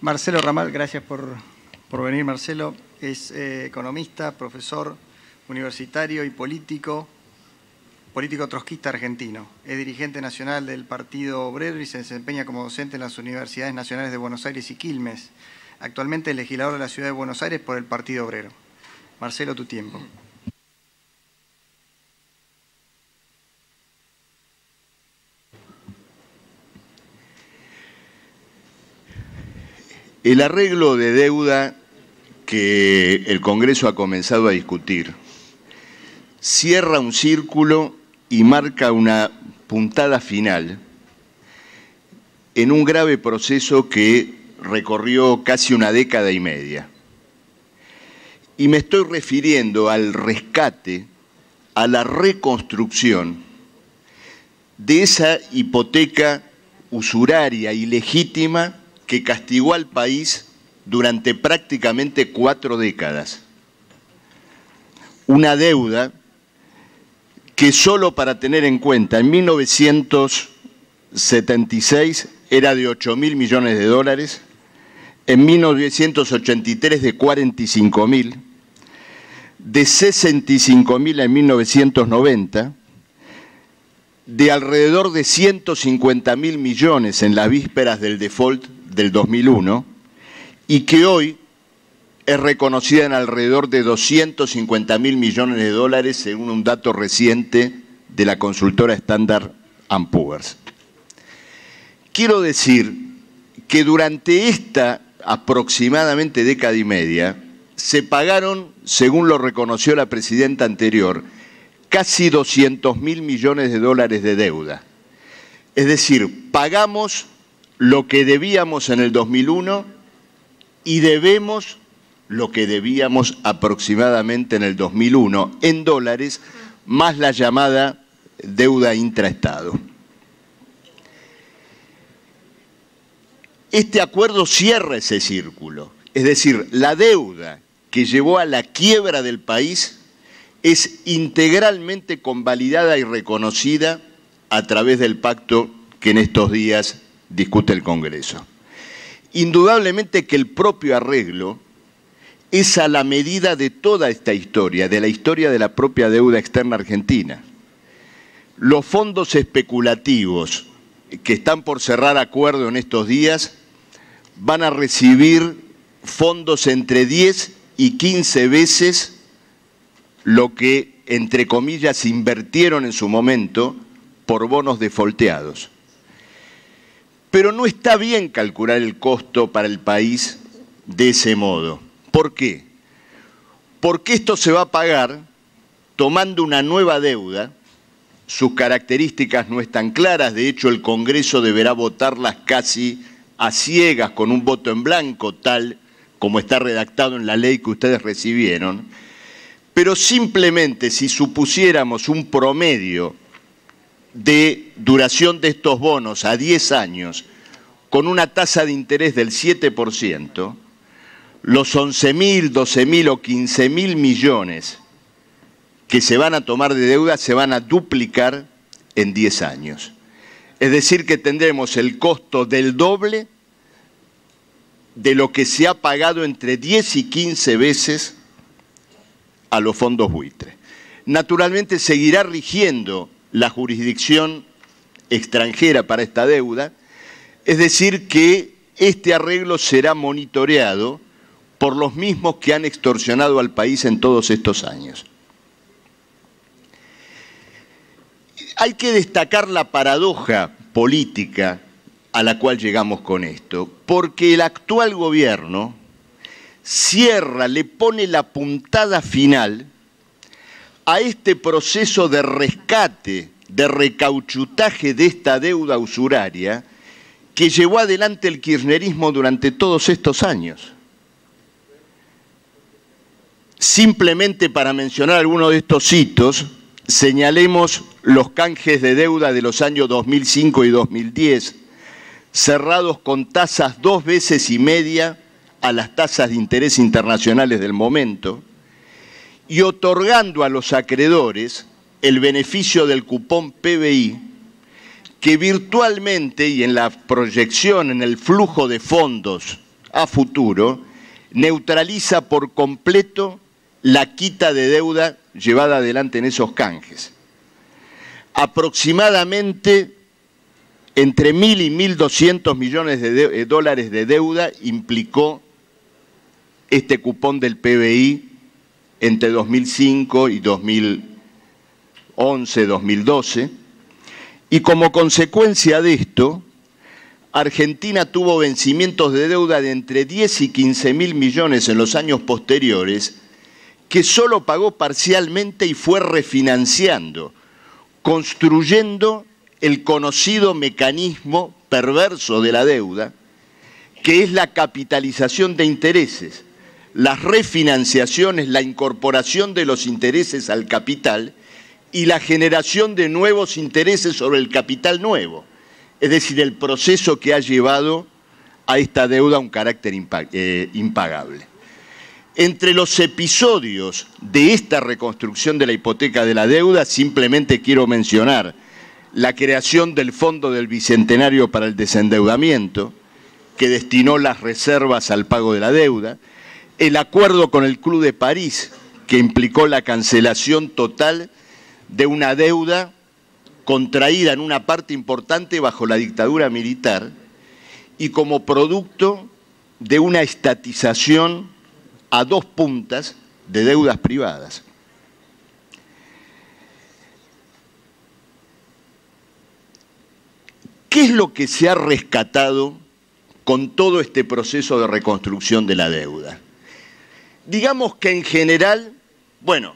Marcelo Ramal, gracias por, venir, Marcelo. Es eh, economista, profesor universitario y político, político trotskista argentino. Es dirigente nacional del Partido Obrero y se desempeña como docente en las universidades nacionales de Buenos Aires y Quilmes. Actualmente es legislador de la ciudad de Buenos Aires por el Partido Obrero. Marcelo, tu tiempo. El arreglo de deuda que el Congreso ha comenzado a discutir cierra un círculo y marca una puntada final en un grave proceso que recorrió casi una década y media. Y me estoy refiriendo al rescate, a la reconstrucción de esa hipoteca usuraria y legítima que castigó al país durante prácticamente cuatro décadas. Una deuda que solo para tener en cuenta, en 1976 era de 8 mil millones de dólares, en 1983 de 45 mil, de 65 mil en 1990, de alrededor de 150 mil millones en las vísperas del default del 2001 y que hoy es reconocida en alrededor de 250 mil millones de dólares según un dato reciente de la consultora estándar Poor's. Quiero decir que durante esta aproximadamente década y media se pagaron, según lo reconoció la presidenta anterior, casi 200 mil millones de dólares de deuda. Es decir, pagamos lo que debíamos en el 2001 y debemos lo que debíamos aproximadamente en el 2001 en dólares, más la llamada deuda intraestado. Este acuerdo cierra ese círculo, es decir, la deuda que llevó a la quiebra del país es integralmente convalidada y reconocida a través del pacto que en estos días discute el Congreso. Indudablemente que el propio arreglo es a la medida de toda esta historia, de la historia de la propia deuda externa argentina. Los fondos especulativos que están por cerrar acuerdo en estos días van a recibir fondos entre 10 y 15 veces lo que, entre comillas, invirtieron en su momento por bonos defolteados. Pero no está bien calcular el costo para el país de ese modo. ¿Por qué? Porque esto se va a pagar tomando una nueva deuda, sus características no están claras, de hecho el Congreso deberá votarlas casi a ciegas, con un voto en blanco, tal como está redactado en la ley que ustedes recibieron, pero simplemente si supusiéramos un promedio de duración de estos bonos a 10 años con una tasa de interés del 7%, los 11.000, 12.000 o 15.000 millones que se van a tomar de deuda se van a duplicar en 10 años. Es decir, que tendremos el costo del doble de lo que se ha pagado entre 10 y 15 veces a los fondos buitres. Naturalmente seguirá rigiendo la jurisdicción extranjera para esta deuda, es decir, que este arreglo será monitoreado por los mismos que han extorsionado al país en todos estos años. Hay que destacar la paradoja política a la cual llegamos con esto, porque el actual gobierno cierra, le pone la puntada final a este proceso de rescate, de recauchutaje de esta deuda usuraria que llevó adelante el kirchnerismo durante todos estos años. Simplemente para mencionar algunos de estos hitos, señalemos los canjes de deuda de los años 2005 y 2010, cerrados con tasas dos veces y media a las tasas de interés internacionales del momento, y otorgando a los acreedores el beneficio del cupón PBI, que virtualmente y en la proyección, en el flujo de fondos a futuro, neutraliza por completo la quita de deuda llevada adelante en esos canjes. Aproximadamente entre 1.000 y 1.200 millones de, eh, dólares de deuda implicó este cupón del PBI entre 2005 y 2011, 2012, y como consecuencia de esto, Argentina tuvo vencimientos de deuda de entre 10 y 15 mil millones en los años posteriores, que solo pagó parcialmente y fue refinanciando, construyendo el conocido mecanismo perverso de la deuda, que es la capitalización de intereses, las refinanciaciones, la incorporación de los intereses al capital y la generación de nuevos intereses sobre el capital nuevo. Es decir, el proceso que ha llevado a esta deuda a un carácter eh, impagable. Entre los episodios de esta reconstrucción de la hipoteca de la deuda, simplemente quiero mencionar la creación del Fondo del Bicentenario para el Desendeudamiento, que destinó las reservas al pago de la deuda, el acuerdo con el Club de París, que implicó la cancelación total de una deuda contraída en una parte importante bajo la dictadura militar y como producto de una estatización a dos puntas de deudas privadas. ¿Qué es lo que se ha rescatado con todo este proceso de reconstrucción de la deuda? digamos que en general, bueno,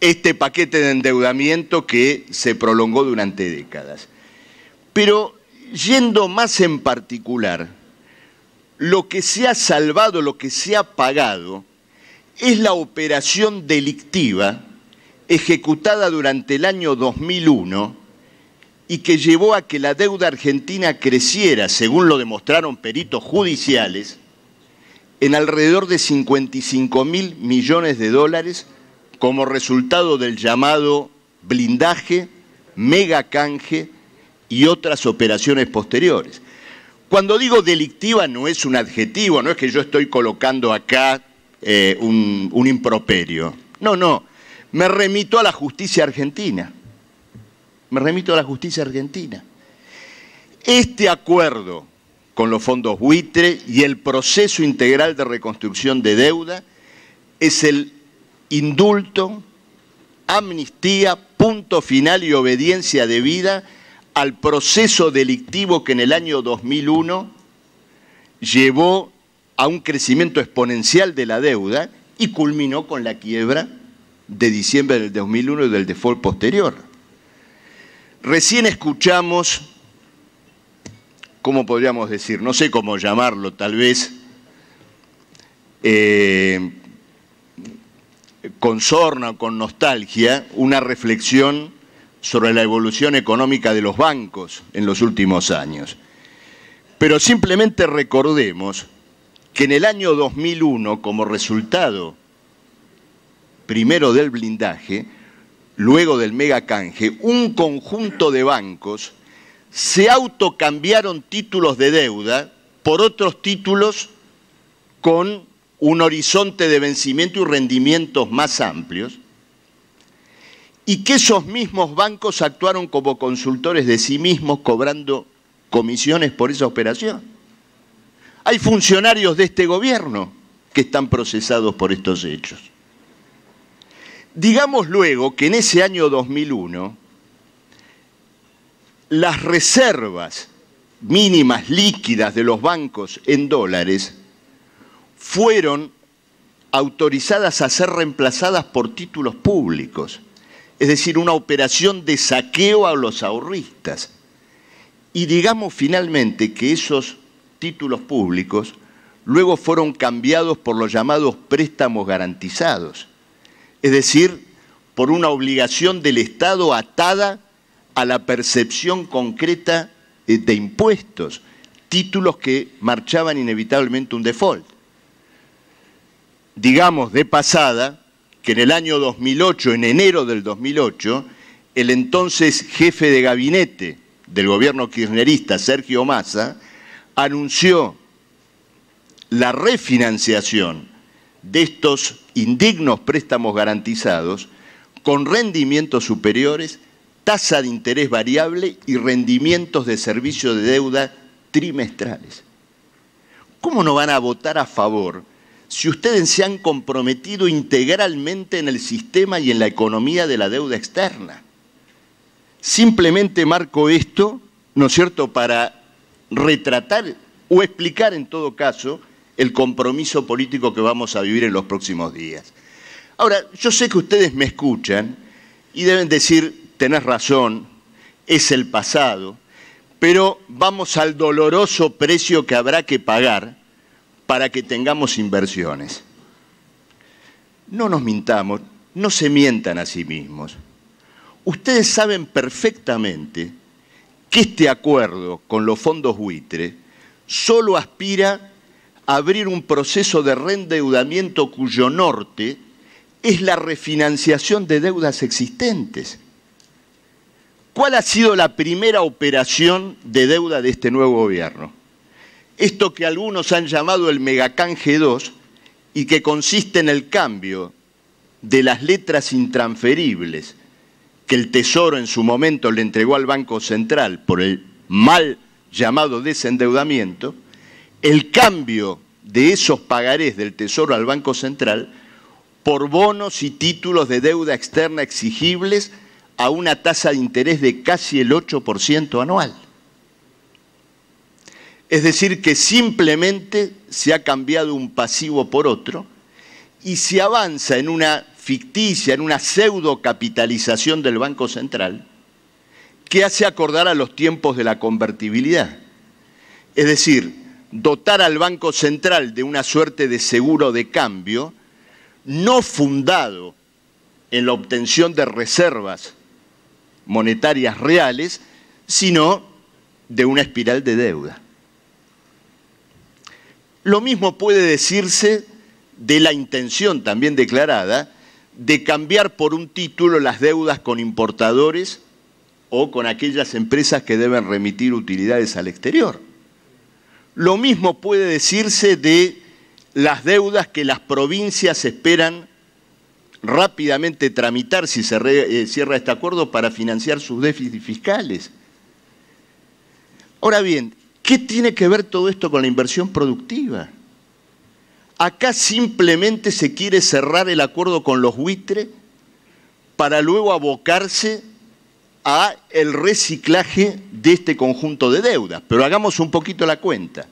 este paquete de endeudamiento que se prolongó durante décadas. Pero yendo más en particular, lo que se ha salvado, lo que se ha pagado, es la operación delictiva ejecutada durante el año 2001 y que llevó a que la deuda argentina creciera, según lo demostraron peritos judiciales, en alrededor de 55 mil millones de dólares como resultado del llamado blindaje, mega canje y otras operaciones posteriores. Cuando digo delictiva no es un adjetivo, no es que yo estoy colocando acá eh, un improperio. No, no. Me remito a la justicia argentina. Me remito a la justicia argentina. Este acuerdo con los fondos buitre y el proceso integral de reconstrucción de deuda es el indulto, amnistía, punto final y obediencia debida al proceso delictivo que en el año 2001 llevó a un crecimiento exponencial de la deuda y culminó con la quiebra de diciembre del 2001 y del default posterior. Recién escuchamos ¿cómo podríamos decir? No sé cómo llamarlo, tal vez, eh, con sorna o con nostalgia, una reflexión sobre la evolución económica de los bancos en los últimos años. Pero simplemente recordemos que en el año 2001, como resultado primero del blindaje, luego del mega canje, un conjunto de bancos se autocambiaron títulos de deuda por otros títulos con un horizonte de vencimiento y rendimientos más amplios, y que esos mismos bancos actuaron como consultores de sí mismos cobrando comisiones por esa operación. Hay funcionarios de este gobierno que están procesados por estos hechos. Digamos luego que en ese año 2001 las reservas mínimas líquidas de los bancos en dólares fueron autorizadas a ser reemplazadas por títulos públicos, es decir, una operación de saqueo a los ahorristas. Y digamos finalmente que esos títulos públicos luego fueron cambiados por los llamados préstamos garantizados, es decir, por una obligación del Estado atada a la percepción concreta eh, de impuestos, títulos que marchaban inevitablemente un default. Digamos de pasada que en el año 2008, en enero del 2008, el entonces jefe de gabinete del gobierno kirchnerista, Sergio Massa, anunció la refinanciación de estos indignos préstamos garantizados con rendimientos superiores tasa de interés variable y rendimientos de servicio de deuda trimestrales. ¿Cómo no van a votar a favor si ustedes se han comprometido integralmente en el sistema y en la economía de la deuda externa? Simplemente marco esto, ¿no es cierto?, para retratar o explicar en todo caso el compromiso político que vamos a vivir en los próximos días. Ahora, yo sé que ustedes me escuchan y deben decir, tenés razón, es el pasado, pero vamos al doloroso precio que habrá que pagar para que tengamos inversiones. No nos mintamos, no se mientan a sí mismos. Ustedes saben perfectamente que este acuerdo con los fondos buitre solo aspira a abrir un proceso de reendeudamiento cuyo norte es la refinanciación de deudas existentes. ¿Cuál ha sido la primera operación de deuda de este nuevo gobierno? Esto que algunos han llamado el megacanje 2 y que consiste en el cambio de las letras intransferibles que el Tesoro en su momento le entregó al Banco Central por el mal llamado desendeudamiento, el cambio de esos pagarés del Tesoro al Banco Central por bonos y títulos de deuda externa exigibles a una tasa de interés de casi el 8% anual. Es decir, que simplemente se ha cambiado un pasivo por otro y se avanza en una ficticia, en una pseudo capitalización del Banco Central que hace acordar a los tiempos de la convertibilidad. Es decir, dotar al Banco Central de una suerte de seguro de cambio no fundado en la obtención de reservas monetarias reales, sino de una espiral de deuda. Lo mismo puede decirse de la intención también declarada de cambiar por un título las deudas con importadores o con aquellas empresas que deben remitir utilidades al exterior. Lo mismo puede decirse de las deudas que las provincias esperan rápidamente tramitar si se eh, cierra este acuerdo para financiar sus déficits fiscales. Ahora bien, ¿qué tiene que ver todo esto con la inversión productiva? Acá simplemente se quiere cerrar el acuerdo con los buitres para luego abocarse a el reciclaje de este conjunto de deudas. Pero hagamos un poquito la cuenta.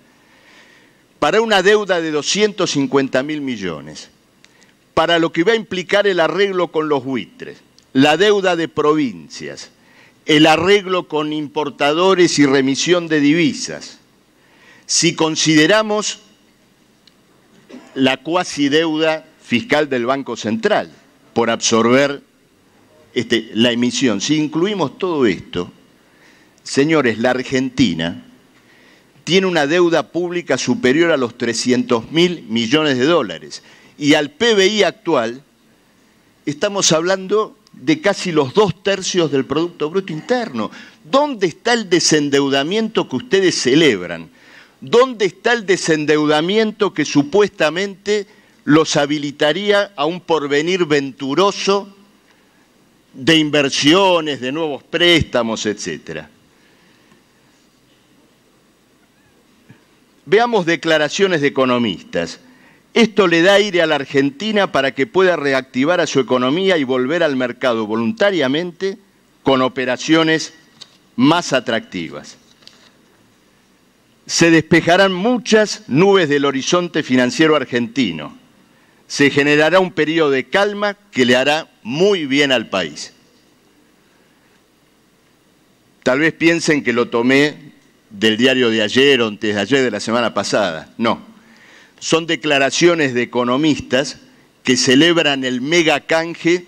Para una deuda de 250 mil millones, para lo que va a implicar el arreglo con los buitres, la deuda de provincias, el arreglo con importadores y remisión de divisas. Si consideramos la cuasi deuda fiscal del Banco Central por absorber este, la emisión, si incluimos todo esto, señores, la Argentina tiene una deuda pública superior a los 300 mil millones de dólares y al PBI actual, estamos hablando de casi los dos tercios del Producto Bruto Interno. ¿Dónde está el desendeudamiento que ustedes celebran? ¿Dónde está el desendeudamiento que supuestamente los habilitaría a un porvenir venturoso de inversiones, de nuevos préstamos, etcétera? Veamos declaraciones de economistas. Esto le da aire a la Argentina para que pueda reactivar a su economía y volver al mercado voluntariamente con operaciones más atractivas. Se despejarán muchas nubes del horizonte financiero argentino. Se generará un periodo de calma que le hará muy bien al país. Tal vez piensen que lo tomé del diario de ayer o antes de ayer de la semana pasada. No, son declaraciones de economistas que celebran el mega canje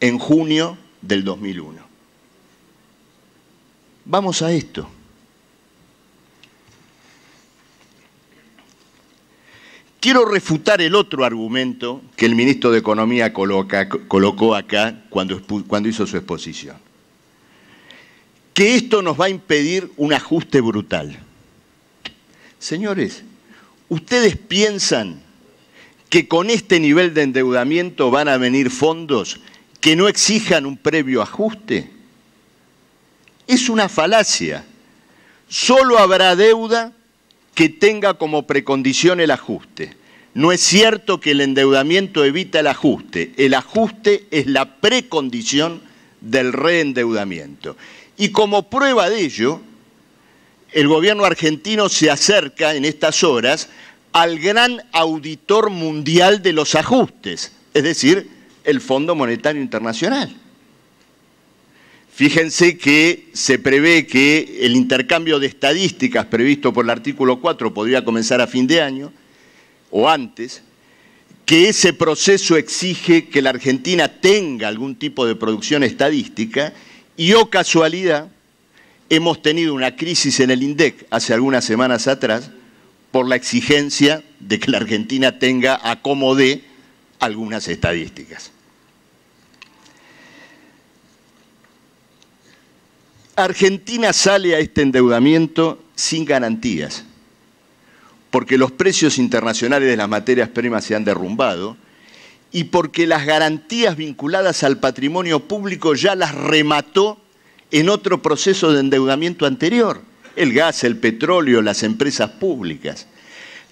en junio del 2001. Vamos a esto. Quiero refutar el otro argumento que el ministro de Economía colocó acá cuando, cuando hizo su exposición. Que esto nos va a impedir un ajuste brutal. Señores, ¿Ustedes piensan que con este nivel de endeudamiento van a venir fondos que no exijan un previo ajuste? Es una falacia. Solo habrá deuda que tenga como precondición el ajuste. No es cierto que el endeudamiento evita el ajuste. El ajuste es la precondición del reendeudamiento. Y como prueba de ello, el gobierno argentino se acerca en estas horas al gran auditor mundial de los ajustes, es decir, el Fondo Monetario Internacional. Fíjense que se prevé que el intercambio de estadísticas previsto por el artículo 4 podría comenzar a fin de año o antes, que ese proceso exige que la Argentina tenga algún tipo de producción estadística y o casualidad hemos tenido una crisis en el INDEC hace algunas semanas atrás por la exigencia de que la Argentina tenga acomode algunas estadísticas. Argentina sale a este endeudamiento sin garantías, porque los precios internacionales de las materias primas se han derrumbado y porque las garantías vinculadas al patrimonio público ya las remató en otro proceso de endeudamiento anterior, el gas, el petróleo, las empresas públicas.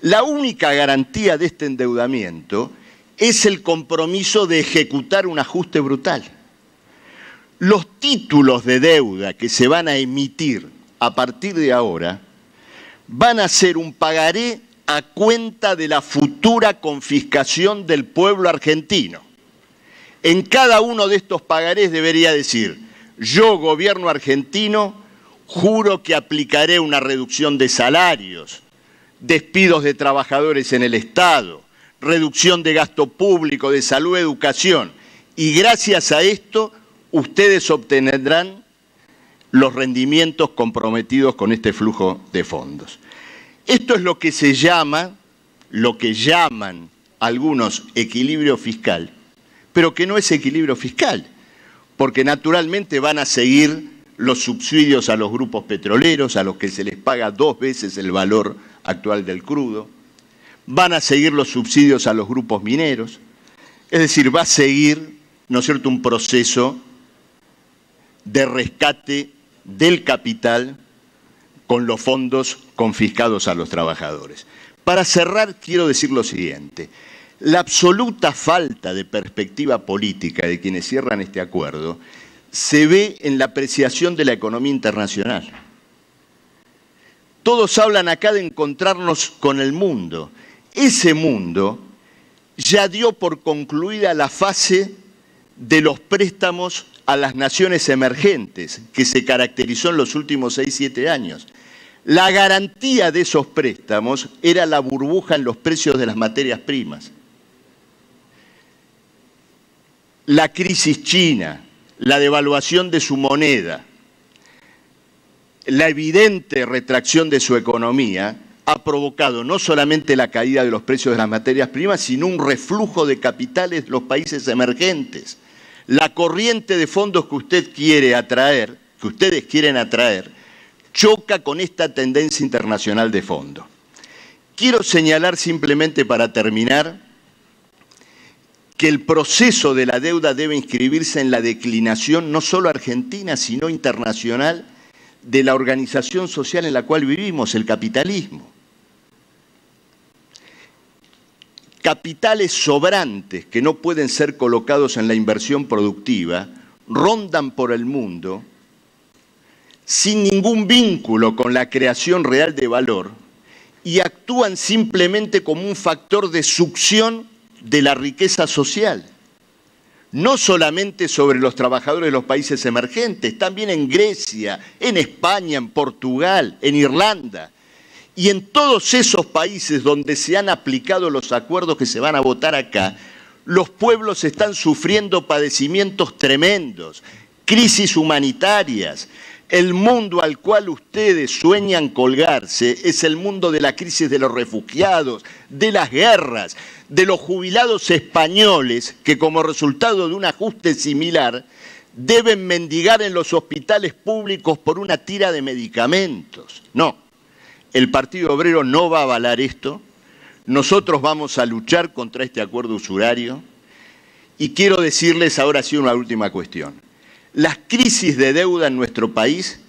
La única garantía de este endeudamiento es el compromiso de ejecutar un ajuste brutal. Los títulos de deuda que se van a emitir a partir de ahora van a ser un pagaré a cuenta de la futura confiscación del pueblo argentino. En cada uno de estos pagarés debería decir, yo, gobierno argentino, juro que aplicaré una reducción de salarios, despidos de trabajadores en el Estado, reducción de gasto público, de salud, educación. Y gracias a esto, ustedes obtendrán los rendimientos comprometidos con este flujo de fondos. Esto es lo que se llama, lo que llaman algunos equilibrio fiscal, pero que no es equilibrio fiscal porque naturalmente van a seguir los subsidios a los grupos petroleros, a los que se les paga dos veces el valor actual del crudo, van a seguir los subsidios a los grupos mineros, es decir, va a seguir, ¿no es cierto?, un proceso de rescate del capital con los fondos confiscados a los trabajadores. Para cerrar, quiero decir lo siguiente. La absoluta falta de perspectiva política de quienes cierran este acuerdo se ve en la apreciación de la economía internacional. Todos hablan acá de encontrarnos con el mundo. Ese mundo ya dio por concluida la fase de los préstamos a las naciones emergentes que se caracterizó en los últimos 6-7 años. La garantía de esos préstamos era la burbuja en los precios de las materias primas. la crisis china, la devaluación de su moneda, la evidente retracción de su economía, ha provocado no solamente la caída de los precios de las materias primas, sino un reflujo de capitales de los países emergentes. La corriente de fondos que usted quiere atraer, que ustedes quieren atraer, choca con esta tendencia internacional de fondo. Quiero señalar simplemente para terminar que el proceso de la deuda debe inscribirse en la declinación no solo argentina, sino internacional de la organización social en la cual vivimos, el capitalismo. Capitales sobrantes que no pueden ser colocados en la inversión productiva rondan por el mundo sin ningún vínculo con la creación real de valor y actúan simplemente como un factor de succión de la riqueza social, no solamente sobre los trabajadores de los países emergentes, también en Grecia, en España, en Portugal, en Irlanda. Y en todos esos países donde se han aplicado los acuerdos que se van a votar acá, los pueblos están sufriendo padecimientos tremendos, crisis humanitarias, el mundo al cual ustedes sueñan colgarse es el mundo de la crisis de los refugiados, de las guerras, de los jubilados españoles que como resultado de un ajuste similar deben mendigar en los hospitales públicos por una tira de medicamentos. No, el Partido Obrero no va a avalar esto. Nosotros vamos a luchar contra este acuerdo usurario. Y quiero decirles ahora sí una última cuestión. Las crisis de deuda en nuestro país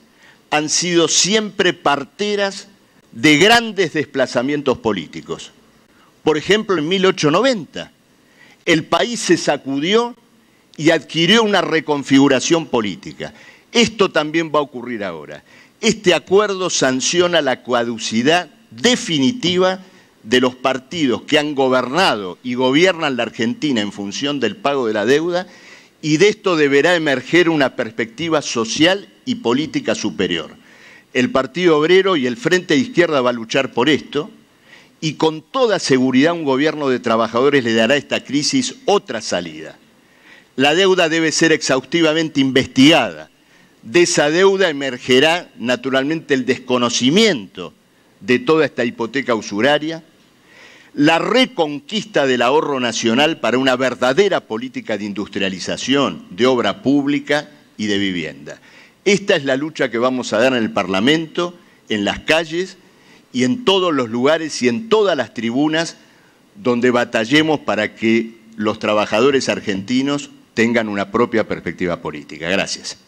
han sido siempre parteras de grandes desplazamientos políticos. Por ejemplo, en 1890, el país se sacudió y adquirió una reconfiguración política. Esto también va a ocurrir ahora. Este acuerdo sanciona la caducidad definitiva de los partidos que han gobernado y gobiernan la Argentina en función del pago de la deuda y de esto deberá emerger una perspectiva social y política superior. El Partido Obrero y el Frente de Izquierda va a luchar por esto y con toda seguridad un gobierno de trabajadores le dará a esta crisis otra salida. La deuda debe ser exhaustivamente investigada. De esa deuda emergerá naturalmente el desconocimiento de toda esta hipoteca usuraria, la reconquista del ahorro nacional para una verdadera política de industrialización, de obra pública y de vivienda. Esta es la lucha que vamos a dar en el Parlamento, en las calles y en todos los lugares y en todas las tribunas donde batallemos para que los trabajadores argentinos tengan una propia perspectiva política. Gracias.